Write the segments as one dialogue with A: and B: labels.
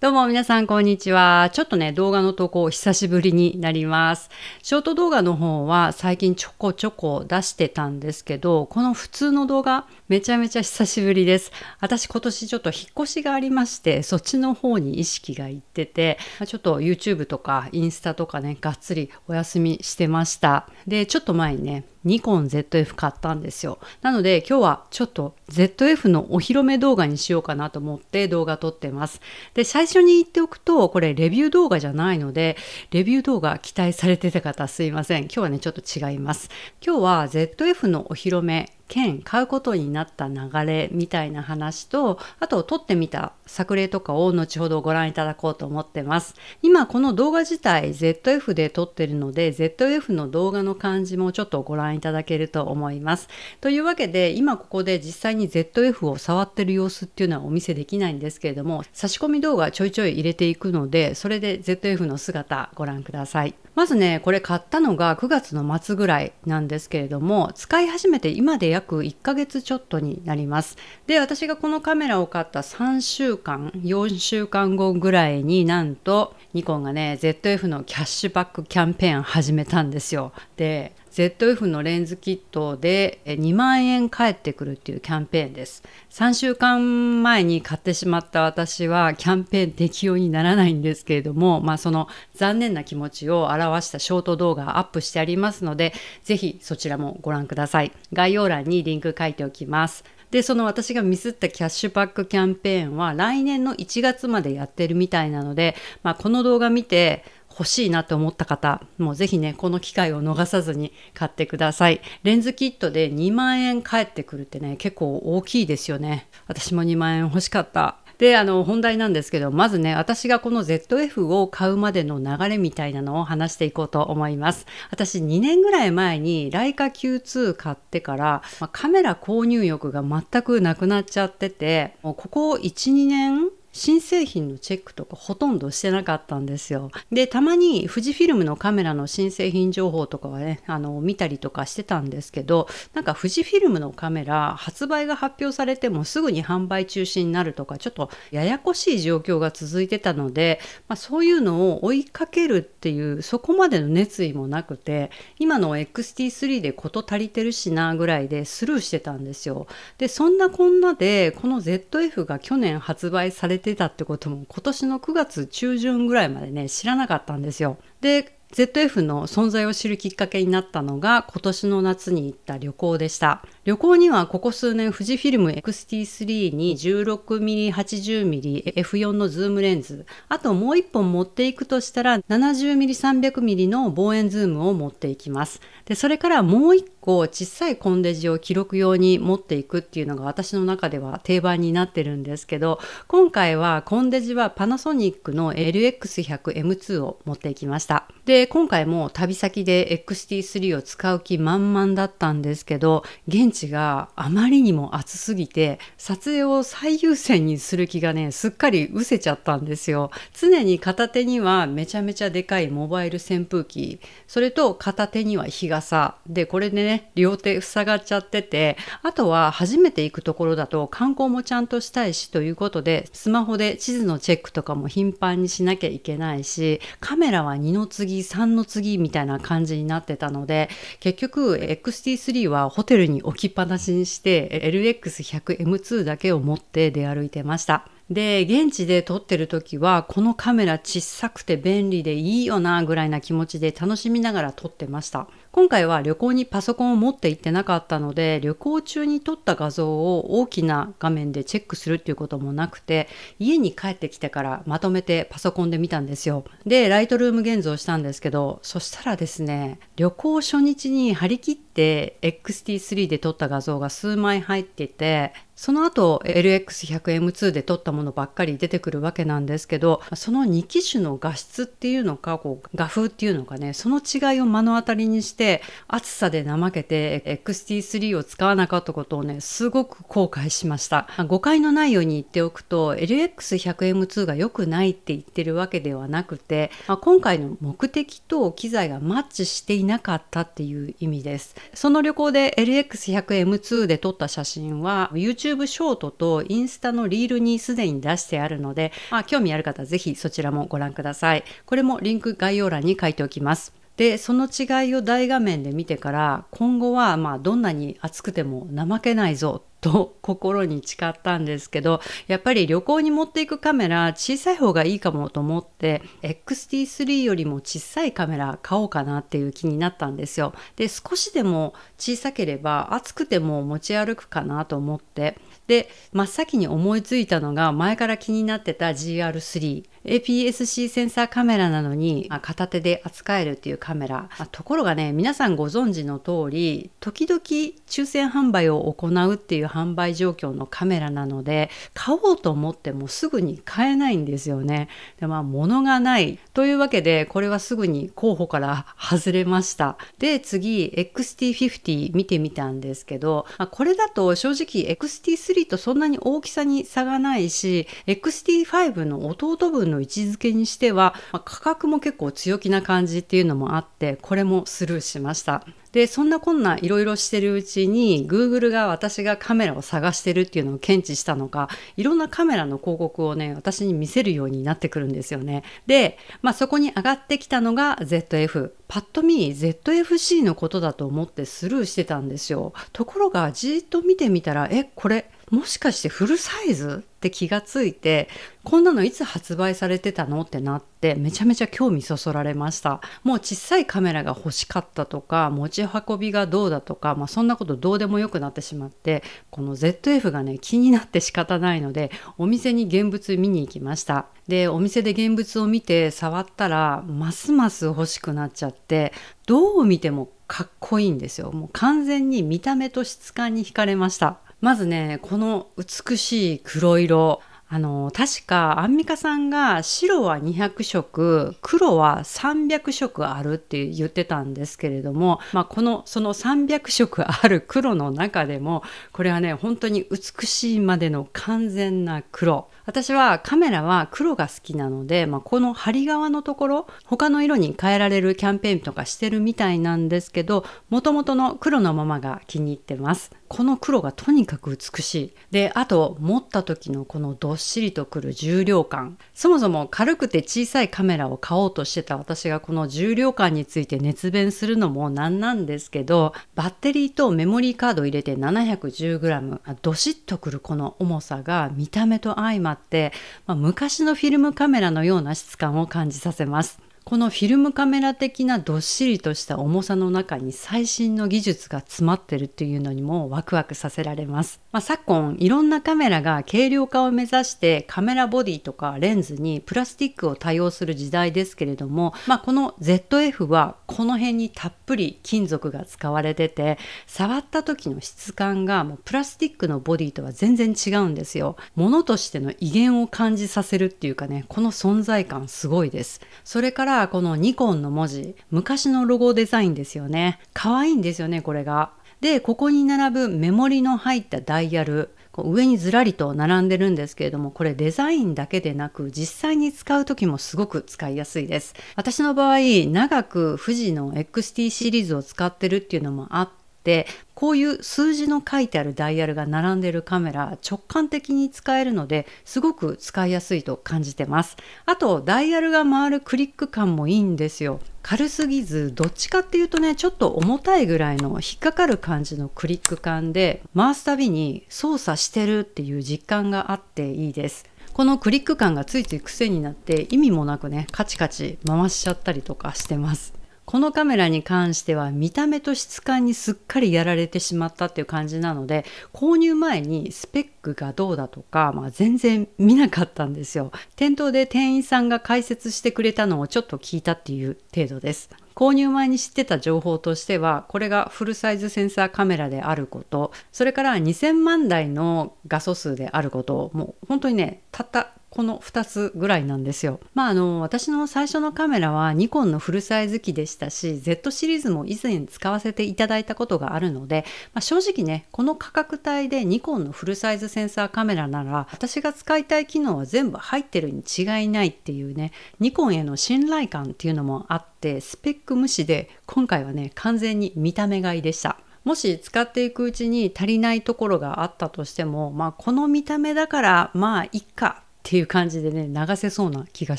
A: どうも皆さんこんにちは。ちょっとね、動画の投稿久しぶりになります。ショート動画の方は最近ちょこちょこ出してたんですけど、この普通の動画めちゃめちゃ久しぶりです。私今年ちょっと引っ越しがありまして、そっちの方に意識がいってて、ちょっと YouTube とかインスタとかね、がっつりお休みしてました。で、ちょっと前にね、ニコン ZF 買ったんですよ。なので今日はちょっと ZF のお披露目動画にしようかなと思って動画撮ってます。で、最初に言っておくと、これレビュー動画じゃないので、レビュー動画期待されてた方すいません。今日はね、ちょっと違います。今日は ZF のお披露目兼買うことになった流れみたいな話とあと撮ってみた作例とかを後ほどご覧いただこうと思ってます今この動画自体 ZF で撮ってるので ZF の動画の感じもちょっとご覧いただけると思いますというわけで今ここで実際に ZF を触ってる様子っていうのはお見せできないんですけれども差し込み動画ちょいちょい入れていくのでそれで ZF の姿ご覧くださいまずねこれ買ったのが9月の末ぐらいなんですけれども使い始めて今で約1ヶ月ちょっとになります。で、私がこのカメラを買った3週間、4週間後ぐらいになんとニコンがね、ZF のキャッシュバックキャンペーン始めたんですよ。で、ZF のレンズキットで2万円返ってくるっていうキャンペーンです3週間前に買ってしまった私はキャンペーン適用にならないんですけれども、まあ、その残念な気持ちを表したショート動画アップしてありますので是非そちらもご覧ください概要欄にリンク書いておきますでその私がミスったキャッシュバックキャンペーンは来年の1月までやってるみたいなので、まあ、この動画見て欲しいなと思った方、もうぜひね、この機会を逃さずに買ってください。レンズキットで2万円返ってくるってね、結構大きいですよね。私も2万円欲しかった。で、あの、本題なんですけど、まずね、私がこの ZF を買うまでの流れみたいなのを話していこうと思います。私、2年ぐらい前にライカ Q2 買ってから、まカメラ購入欲が全くなくなっちゃってて、もうここ1、2年新製品のチェックとかほとんどしてなかったんですよ。で、たまに富士フィルムのカメラの新製品情報とかはね、あの、見たりとかしてたんですけど、なんか富士フィルムのカメラ、発売が発表されてもすぐに販売中止になるとか、ちょっとややこしい状況が続いてたので、まあ、そういうのを追いかけるっていう、そこまでの熱意もなくて、今の XT3 で事足りてるしなぐらいでスルーしてたんですよ。で、そんなこんなで、この ZF が去年発売されれてたってことも今年の9月中旬ぐらいまでね知らなかったんですよ。で ZF の存在を知るきっかけになったのが今年の夏に行った旅行でした旅行にはここ数年富士フィルム XT3 に 16mm80mmF4 のズームレンズあともう1本持っていくとしたら 70mm300mm の望遠ズームを持っていきますでそれからもう構小さいコンデジを記録用に持っていくっていうのが私の中では定番になってるんですけど今回はコンデジはパナソニックの LX100M2 を持っていきましたで今回も旅先で XT3 を使う気満々だったんですけど現地があまりにも暑すぎて撮影を最優先にする気がねすっかり失せちゃったんですよ常に片手にはめちゃめちゃでかいモバイル扇風機それと片手には日傘でこれでね両手塞がっちゃっててあとは初めて行くところだと観光もちゃんとしたいしということでスマホで地図のチェックとかも頻繁にしなきゃいけないしカメラは2の次3の次みたいな感じになってたので結局 XT3 はホテルに置きっぱなしにして LX100M2 だけを持って出歩いてました。で現地で撮ってる時はこのカメラ小さくて便利でいいよなぐらいな気持ちで楽しみながら撮ってました今回は旅行にパソコンを持って行ってなかったので旅行中に撮った画像を大きな画面でチェックするっていうこともなくて家に帰ってきてからまとめてパソコンで見たんですよでライトルーム現像したんですけどそしたらですね旅行初日に張り切って XT3 で撮った画像が数枚入っててその後 LX100M2 で撮ったものばっかり出てくるわけなんですけどその2機種の画質っていうのかこう画風っていうのかねその違いを目の当たりにして暑さで怠けて XT3 を使わなかったことをねすごく後悔しました誤解のないように言っておくと LX100M2 が良くないって言ってるわけではなくて、まあ、今回の目的と機材がマッチしていなかったっていう意味ですその旅行で LX100M2 で撮った写真は YouTube YouTube ショートとインスタのリールにすでに出してあるので、まあ、興味ある方ぜひそちらもご覧ください。これもリンク概要欄に書いておきます。でその違いを大画面で見てから今後はまあどんなに暑くても怠けないぞと心に誓ったんですけどやっぱり旅行に持っていくカメラ小さい方がいいかもと思って XT3 よりも小さいカメラ買おうかなっていう気になったんですよ。で少しでも小さければ暑くても持ち歩くかなと思ってで真っ先に思いついたのが前から気になってた GR3。APS-C センサーカメラなのに、まあ、片手で扱えるっていうカメラ、まあ、ところがね皆さんご存知の通り時々抽選販売を行うっていう販売状況のカメラなので買おうと思ってもすぐに買えないんですよね。でまあ物がないというわけでこれはすぐに候補から外れました。で次 XT50 見てみたんですけど、まあ、これだと正直 XT3 とそんなに大きさに差がないし XT5 の弟分のの位置づけにしては、まあ、価格も結構強気な感じっていうのもあってこれもスルーしましたでそんなこんないろいろしてるうちに Google が私がカメラを探してるっていうのを検知したのかいろんなカメラの広告をね私に見せるようになってくるんですよねで、まあ、そこに上がってきたのが ZF パッと見 ZFC のことだと思ってスルーしてたんですよところがじっと見てみたらえこれもしかしてフルサイズって気がついてこんなのいつ発売されてたのってなってめちゃめちゃ興味そそられましたもう小さいカメラが欲しかったとか持ち運びがどうだとか、まあ、そんなことどうでもよくなってしまってこの ZF がね気になって仕方ないのでお店に現物見に行きましたでお店で現物を見て触ったらますます欲しくなっちゃってどう見てもかっこいいんですよもう完全に見た目と質感に惹かれましたまずねこの美しい黒色あの確かアンミカさんが白は200色黒は300色あるって言ってたんですけれども、まあ、このその300色ある黒の中でもこれはね本当に美しいまでの完全な黒私はカメラは黒が好きなので、まあ、この針側のところ他の色に変えられるキャンペーンとかしてるみたいなんですけどもともとの黒のままが気に入ってますこの黒がとにかく美しいであと持った時のこのどっしりとくる重量感そもそも軽くて小さいカメラを買おうとしてた私がこの重量感について熱弁するのもなんなんですけどバッテリーとメモリーカード入れて 710g どしっとくるこの重さが見た目と相まってって、まあ、昔のフィルムカメラのような質感を感じさせます。このフィルムカメラ的などっしりとした重さの中に最新の技術が詰まってるっていうのにもワクワクさせられます、まあ、昨今いろんなカメラが軽量化を目指してカメラボディとかレンズにプラスチックを多用する時代ですけれども、まあ、この ZF はこの辺にたっぷり金属が使われてて触った時の質感がもうプラスチックのボディとは全然違うんですよ物としての威厳を感じさせるっていうかねこの存在感すごいですそれからがこのニコンの文字昔のロゴデザインですよね可愛いんですよねこれがでここに並ぶメモリの入ったダイヤル上にずらりと並んでるんですけれどもこれデザインだけでなく実際に使う時もすごく使いやすいです私の場合長く富士の XT シリーズを使ってるっていうのもあっててこういう数字の書いてあるダイヤルが並んでるカメラ直感的に使えるのですごく使いやすいと感じてますあとダイヤルが回るクリック感もいいんですよ軽すぎずどっちかっていうとねちょっと重たいぐらいの引っかかる感じのクリック感で回すたびに操作してるっていう実感があっていいですこのクリック感がついつい癖になって意味もなくねカチカチ回しちゃったりとかしてますこのカメラに関しては見た目と質感にすっかりやられてしまったっていう感じなので購入前にスペックがどうだとか、まあ、全然見なかったんですよ店頭で店員さんが解説してくれたのをちょっと聞いたっていう程度です購入前に知ってた情報としてはこれがフルサイズセンサーカメラであることそれから2000万台の画素数であることをもう本当にねたったこの2つぐらいなんですよ。まああの私の最初のカメラはニコンのフルサイズ機でしたし Z シリーズも以前使わせていただいたことがあるので、まあ、正直ねこの価格帯でニコンのフルサイズセンサーカメラなら私が使いたい機能は全部入ってるに違いないっていうねニコンへの信頼感っていうのもあってスペック無視で今回はね完全に見た目買いでした。もし使っていくうちに足りないところがあったとしても、まあ、この見た目だからまあいっかっていう感じでね流せそうな気が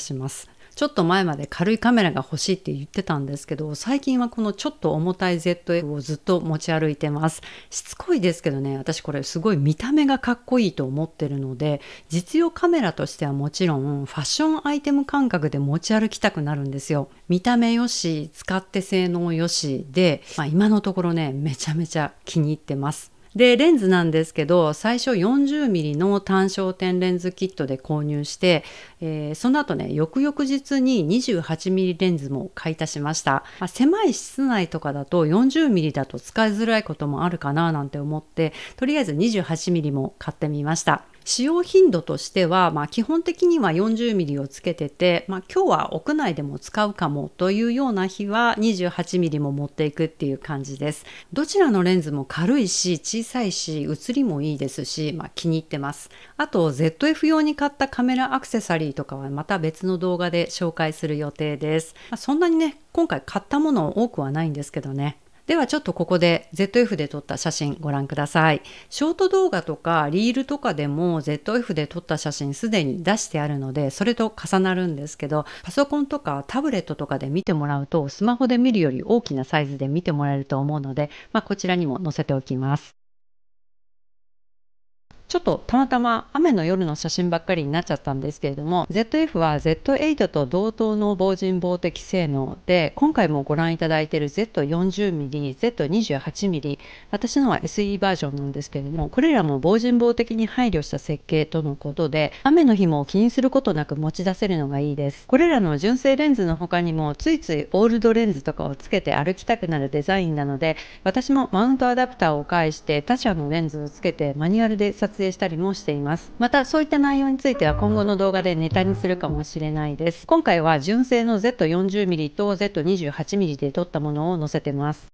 A: します。ちょっと前まで軽いカメラが欲しいって言ってたんですけど、最近はこのちょっと重たい ZF をずっと持ち歩いてます。しつこいですけどね、私これすごい見た目がかっこいいと思ってるので、実用カメラとしてはもちろんファッションアイテム感覚で持ち歩きたくなるんですよ。見た目よし、使って性能よしで、まあ、今のところね、めちゃめちゃ気に入ってます。でレンズなんですけど最初 40mm の単焦点レンズキットで購入して、えー、その後ね翌々日に 28mm レンズも買い足しました、まあ、狭い室内とかだと 40mm だと使いづらいこともあるかななんて思ってとりあえず 28mm も買ってみました使用頻度としては、まあ、基本的には 40mm をつけてて、まあ、今日は屋内でも使うかもというような日は2 8ミリも持っていくっていう感じですどちらのレンズも軽いし小さいし映りもいいですし、まあ、気に入ってますあと ZF 用に買ったカメラアクセサリーとかはまた別の動画で紹介する予定です、まあ、そんなにね今回買ったもの多くはないんですけどねではちょっとここで ZF で撮った写真ご覧ください。ショート動画とかリールとかでも ZF で撮った写真すでに出してあるのでそれと重なるんですけどパソコンとかタブレットとかで見てもらうとスマホで見るより大きなサイズで見てもらえると思うので、まあ、こちらにも載せておきます。ちょっとたまたま雨の夜の写真ばっかりになっちゃったんですけれども ZF は Z8 と同等の防塵防滴性能で今回もご覧いただいている Z40mm、Z28mm 私のは SE バージョンなんですけれどもこれらも防塵防滴に配慮した設計とのことで雨の日も気にすることなく持ち出せるのがいいですこれらの純正レンズの他にもついついオールドレンズとかをつけて歩きたくなるデザインなので私もマウントアダプターを介して他社のレンズをつけてマニュアルで撮影したりもしています。また、そういった内容については今後の動画でネタにするかもしれないです。今回は純正の Z40mm と Z28mm で撮ったものを載せてます。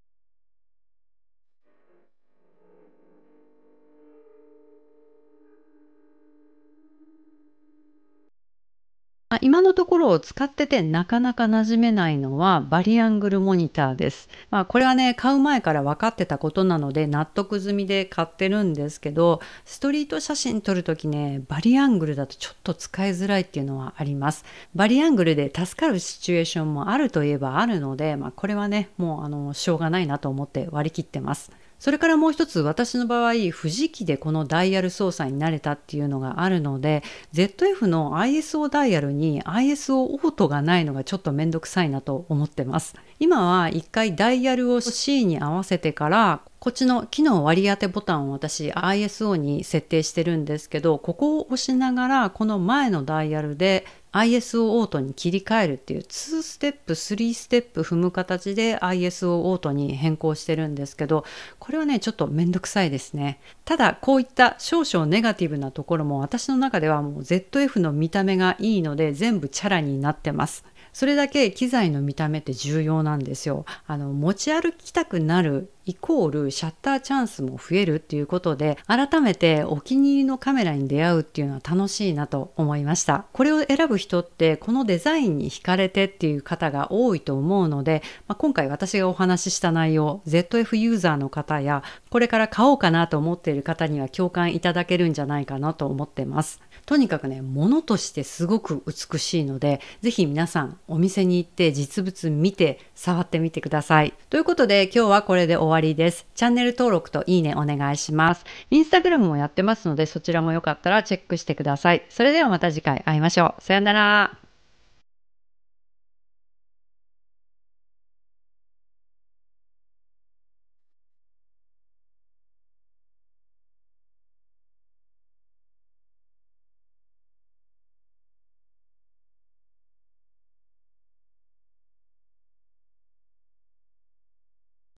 A: あ今のところ使っててなかなか馴染めないのはバリアングルモニターです。まあ、これはね買う前から分かってたことなので納得済みで買ってるんですけどストリート写真撮るときねバリアングルだとちょっと使いづらいっていうのはあります。バリアングルで助かるシチュエーションもあるといえばあるので、まあ、これはねもうあのしょうがないなと思って割り切ってます。それからもう一つ私の場合富士機でこのダイヤル操作になれたっていうのがあるので ZF の ISO ダイヤルに ISO オートがないのがちょっと面倒くさいなと思ってます今は一回ダイヤルを C に合わせてからこっちの機能割り当てボタンを私 ISO に設定してるんですけどここを押しながらこの前のダイヤルで ISO オートに切り替えるっていう2ステップ3ステップ踏む形で ISO オートに変更してるんですけどこれはねちょっとめんどくさいですねただこういった少々ネガティブなところも私の中ではもう ZF の見た目がいいので全部チャラになってますそれだけ機材の見た目って重要なんですよ。あの持ち歩きたくなるイコールシャッターチャンスも増えるっていうことで改めてお気に入りのカメラに出会うっていうのは楽しいなと思いましたこれを選ぶ人ってこのデザインに惹かれてっていう方が多いと思うので、まあ、今回私がお話しした内容 ZF ユーザーの方やこれから買おうかなと思っている方には共感いただけるんじゃないかなと思ってますとにかくねものとしてすごく美しいので是非皆さんお店に行って実物見て触ってみてくださいということで今日はこれで終わりですチャンネル登録といいねお願いしますインスタグラムもやってますのでそちらもよかったらチェックしてくださいそれではまた次回会いましょうさよなら